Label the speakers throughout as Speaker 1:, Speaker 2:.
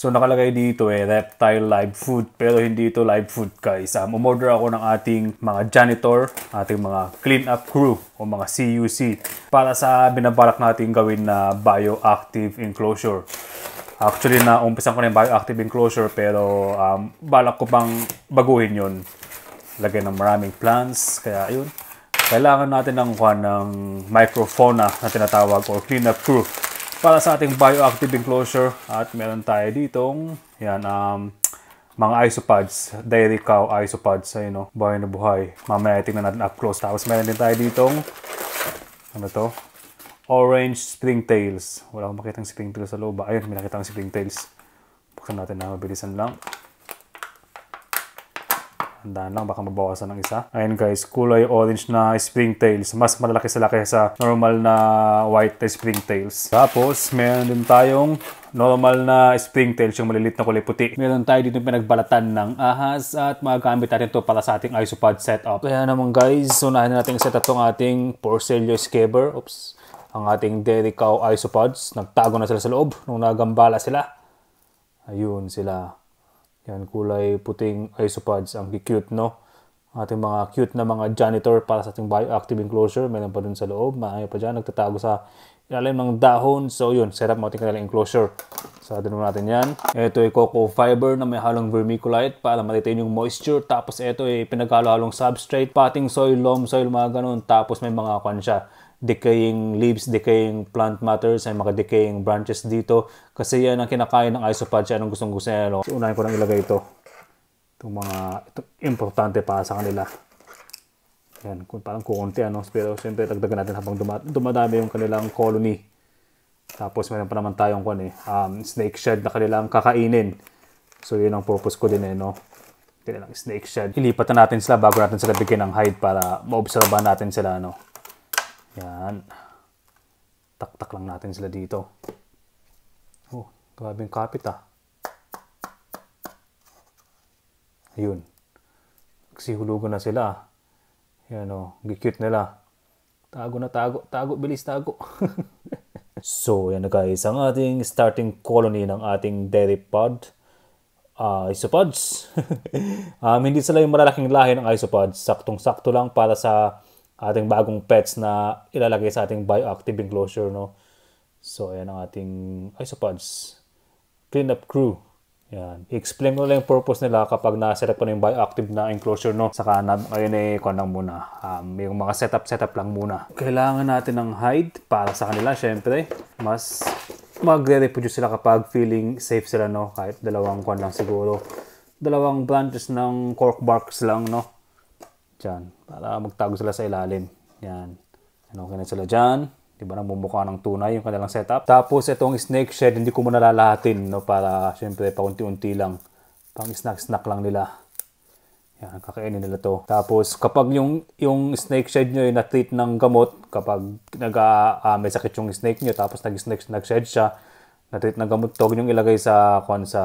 Speaker 1: So nakalagay dito eh, reptile live food. Pero hindi ito live food guys. Um, umorder ako ng ating mga janitor, ating mga clean up crew o mga CUC para sa binabalak natin gawin na bioactive enclosure. Actually na umpisan ko na yung bioactive enclosure pero um, balak ko pang baguhin yon Lagay ng maraming plants. Kaya ayun, kailangan natin ng, ng microfauna na tinatawag or clean up crew para sa ating bioactive enclosure at meron tayo ditong yan um, mga isopods, dairy cow isopods, ayun no, buhay na buhay. Mamaya tingnan natin up close. Tapos meron din tayo ditong ano to? Orange springtails. Wala akong makitang springtails sa loob. Ah. Ayun, may nakita akong springtails. Buksan natin na, mabilisan lang. Handaan lang, baka mabawasan ng isa. Ayun guys, kulay orange na springtails. Mas malalaki sila sa normal na white springtails. Tapos, meron din tayong normal na springtails, yung malilit na kulay puti. Meron tayo dito pinagbalatan ng ahas at magagamit natin to para sa ating isopod setup. Kaya naman guys, sunahin natin set up tong ating Porcelio Scaber. Oops ang ating Dairy Cow Isopods. Nagtago na sila sa loob nung nagambala sila. Ayun sila. Yan, kulay puting isopods. Ang cute, no? Ating mga cute na mga janitor para sa ating bioactive enclosure. Meron pa dun sa loob. Maayo pa dyan. Nagtatago sa ilalim ng dahon. So, yun. Set up mo ating kanilang enclosure. So, atin natin yan. Ito ay cocoa fiber na may halong vermiculite para matitain yung moisture. Tapos, ito ay pinaghalo-halong substrate, pating soil, loam soil, mga ganun. Tapos, may mga kwan siya decaying leaves, decaying plant matters, ay mga decaying branches dito. Kasi yan ang kinakain ng isopod. Siya anong gustong gusto niya. No? Unahin ko nang ilagay ito. Itong mga ito, importante para sa kanila. Yan, kung parang kukunti ano. Pero siyempre, dagdagan natin habang dumadami yung kanilang colony. Tapos meron pa naman tayong kwan eh, um, snake shed na kanilang kakainin. So yun ang purpose ko din eh, no? Kanilang snake shed. Ilipatan natin sila bago natin sila bigyan ng hide para maobserbahan natin sila, no? Yan. Taktak lang natin sila dito. Oh, grabe yung kapit ah. Ayun. Nagsihulugan na sila. Ah. Yan o. Oh. Cute nila. Tago na tago. Tago. Bilis tago. so, yan na guys. Ang ating starting colony ng ating dairy pod. Uh, isopods. um, hindi sila yung malalaking lahi ng isopods. Saktong-sakto lang para sa ating bagong pets na ilalagay sa ating bioactive enclosure, no? So, ayan ang ating isopods. Cleanup crew. Yan. I-explain ko lang yung purpose nila kapag na-set up na yung bioactive na enclosure, no? Saka, na, ayun eh, ko lang muna. Um, yung mga setup-setup lang muna. Kailangan natin ng hide para sa kanila, syempre. Mas magre-reproduce sila kapag feeling safe sila, no? Kahit dalawang kon lang siguro. Dalawang branches ng cork barks lang, no? Diyan para magtago sila sa ilalim. Yan. Yan okay na sila dyan. Di ba namumukha ng tunay yung kanilang setup. Tapos itong snake shed, hindi ko muna lalahatin no, para syempre paunti-unti lang. Pang snack-snack lang nila. Yan, kakainin nila to. Tapos kapag yung, yung snake shed nyo ay na-treat ng gamot, kapag nag, uh, may sakit yung snake nyo, tapos nag snack nag shed siya, na-treat ng gamot, to yung ilagay sa, kwan, sa,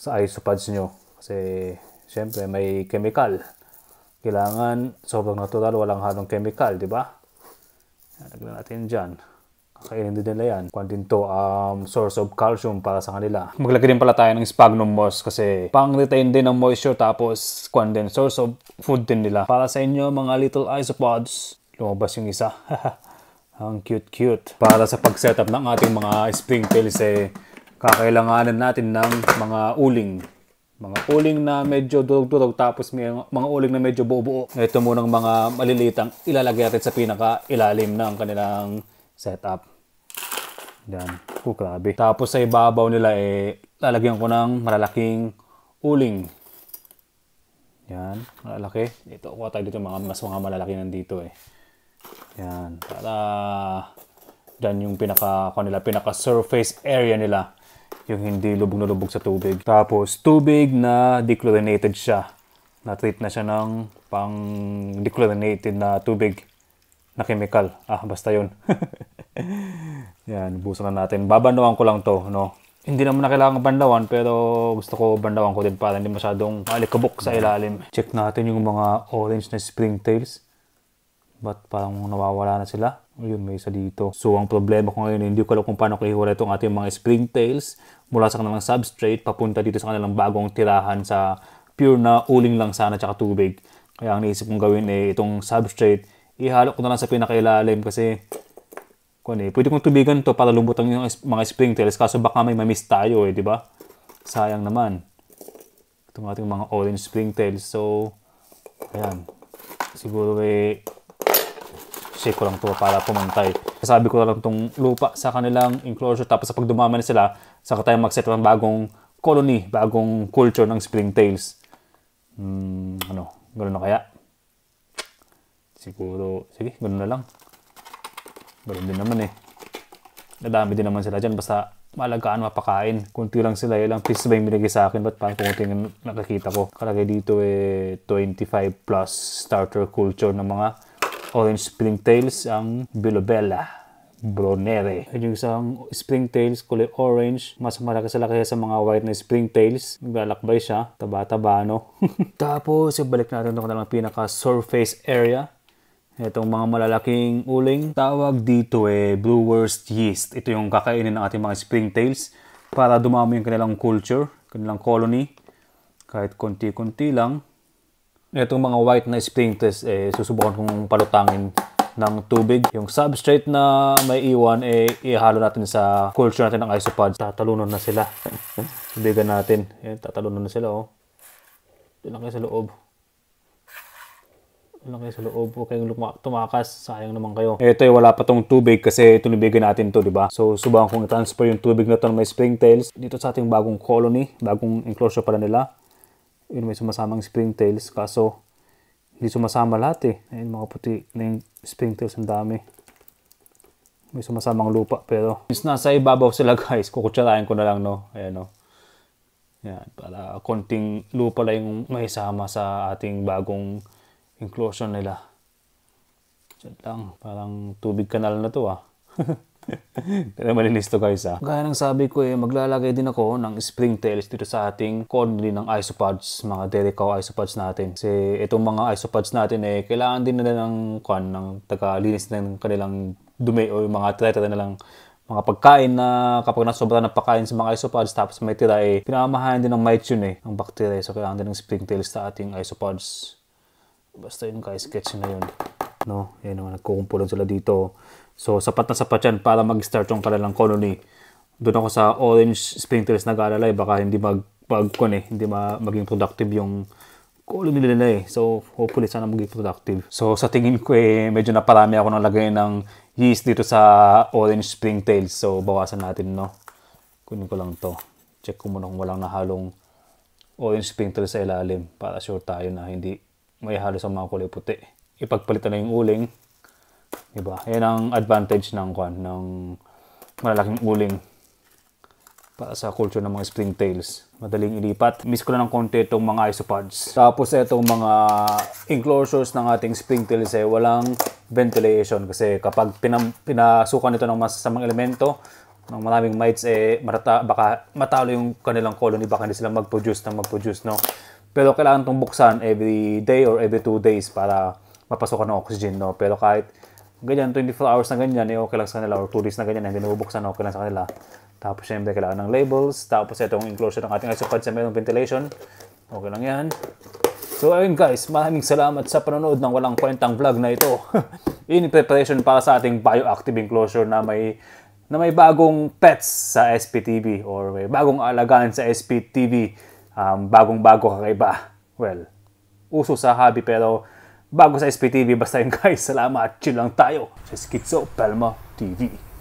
Speaker 1: sa isopods nyo. Kasi syempre may chemical. Kailangan sobrang natural, walang halong chemical, di ba? Lagyan natin dyan. Kakainin din nila yan. Kung din to, um, source of calcium para sa kanila. Maglagay din pala tayo ng sphagnum moss kasi pang-retain din ng moisture tapos kung din source of food din nila. Para sa inyo mga little isopods, lumabas yung isa. Ang cute-cute. Para sa pag-setup ng ating mga spring tails eh, kakailanganan natin ng mga uling mga uling na medyo durog-durog tapos may mga uling na medyo buo-buo. Ito munang mga malilitang ilalagay natin sa pinaka-ilalim ng kanilang setup. Yan. Oh, grabe. Tapos sa ibabaw nila eh, lalagyan ko ng malalaking uling. Yan. Malalaki. Ito, kuha tayo dito mga, mas mga malalaki nandito eh. Yan. Para dyan yung pinaka, kanila, pinaka surface area nila yung hindi lubog na lubog sa tubig. Tapos, tubig na dechlorinated siya. Na-treat na siya ng pang dechlorinated na tubig na chemical. Ah, basta yun. Yan, busan na natin. Babandawan ko lang to, no? Hindi naman na kailangan bandawan, pero gusto ko bandawan ko din para hindi masyadong alikabok sa ilalim. Check natin yung mga orange na springtails. But parang nawawala na sila. Ayun, may isa dito. So, ang problema ko ngayon, hindi ko alam kung paano ko ihura itong ating mga springtails mula sa kanilang substrate papunta dito sa kanilang bagong tirahan sa pure na uling lang sana tsaka tubig. Kaya ang naisip kong gawin eh, itong substrate, ihalo ko na lang sa pinakailalim kasi kung ano, eh, pwede kong tubigan to para lumutang yung mga springtails kaso baka may mamiss tayo eh, di ba? Sayang naman. Itong ating mga orange springtails. So, ayan. Siguro eh, check ko lang to para pumantay. Sabi ko lang tong lupa sa kanilang enclosure tapos sa pagdumaman sila, saka tayo mag-set ng bagong colony, bagong culture ng springtails. Hmm, ano, ganoon na kaya? Siguro, sige, ganoon na lang. Ganoon din naman eh. Nadami din naman sila dyan, basta malagaan mapakain. Kunti lang sila, ilang piece ba yung binigay sa akin? Ba't parang kunti nakakita ko? Kalagay dito eh 25 plus starter culture ng mga orange springtails ang Bilobella. Bronere. At yung isang springtails, kulay orange. Mas malaki sila kaya sa mga white na springtails. Naglalakbay siya. Taba-taba, no? Tapos, ibalik natin ito ng pinaka-surface area. Itong mga malalaking uling. Tawag dito eh, brewer's yeast. Ito yung kakainin ng ating mga springtails para dumami yung kanilang culture, kanilang colony. Kahit konti-konti lang Itong mga white na splintes, eh, susubukan kong palutangin ng tubig. Yung substrate na may iwan, eh, ihalo natin sa culture natin ng isopod. Tatalunan na sila. Tubigan natin. Eh, tatalunan na sila, oh. Laki sa loob. Laki sa loob. Huwag kayong tumakas. Sayang naman kayo. Ito, eh, wala pa tong tubig kasi tunibigan natin to, di ba? So, subukan kong transfer yung tubig na to ng may springtails dito sa ating bagong colony, bagong enclosure pala nila. Yun, may sumasamang springtails. Kaso, hindi sumasama lahat eh. Ayun, mga puti na yung springtails. Ang dami. May sumasamang lupa pero since nasa ibabaw sila guys, kukutsarahin ko na lang no. Ayan no. Yan, para konting lupa lang yung maisama sa ating bagong inclusion nila. Diyan lang, parang tubig kanal na to ah. Pero malinis to guys ha. Ah. Gaya ng sabi ko eh, maglalagay din ako ng springtails dito sa ating cornering ng isopods, mga Dericaw isopods natin. Kasi itong mga isopods natin eh, kailangan din nila ng kan ng taga-linis ng kanilang dumi o yung mga tretera na lang mga pagkain na kapag nasobra na pagkain sa mga isopods tapos may tira eh, pinamamahalan din ng mites yun eh, ang bacteria. So kailangan din ng springtails sa ating isopods. Basta yun guys, sketch na yun. No? Yan naman, nagkukumpulan sila dito So, sapat na sapat yan para mag-start yung kanilang colony. Doon ako sa orange springtails nag-aalala eh, baka hindi mag pag eh, hindi ma maging productive yung colony nila eh. So, hopefully sana maging productive. So, sa tingin ko eh, medyo naparami ako ng lagay ng yeast dito sa orange springtails. So, bawasan natin, no? Kunin ko lang to. Check ko muna kung walang nahalong orange springtails sa ilalim para sure tayo na hindi may halo sa mga kulay puti. Ipagpalitan na yung uling. Diba? Yan ang advantage ng, kwan, ng malalaking uling para sa culture ng mga springtails. Madaling ilipat. Miss ko na ng konti itong mga isopods. Tapos itong mga enclosures ng ating springtails ay eh, walang ventilation kasi kapag pinam, pinasukan ito ng masasamang elemento, ng maraming mites, eh, marata, baka matalo yung kanilang colony, baka hindi sila mag-produce ng mag-produce, no? Pero kailangan itong buksan every day or every two days para mapasokan ng oxygen, no? Pero kahit ganyan, 24 hours na ganyan, eh, okay lang sa kanila, or 2 days na ganyan, eh, hindi nabubuksan, okay lang sa kanila. Tapos, syempre, kailangan ng labels. Tapos, itong enclosure ng ating isopod sa mayroong ventilation. Okay lang yan. So, ayun guys, maraming salamat sa panonood ng walang kwentang vlog na ito. In preparation para sa ating bioactive enclosure na may na may bagong pets sa SPTV or may bagong alagaan sa SPTV, um, bagong-bago kakaiba. Well, uso sa hobby pero Bago sa SPTV, basta yun guys. Salamat. Chill lang tayo sa Schizo Palma TV.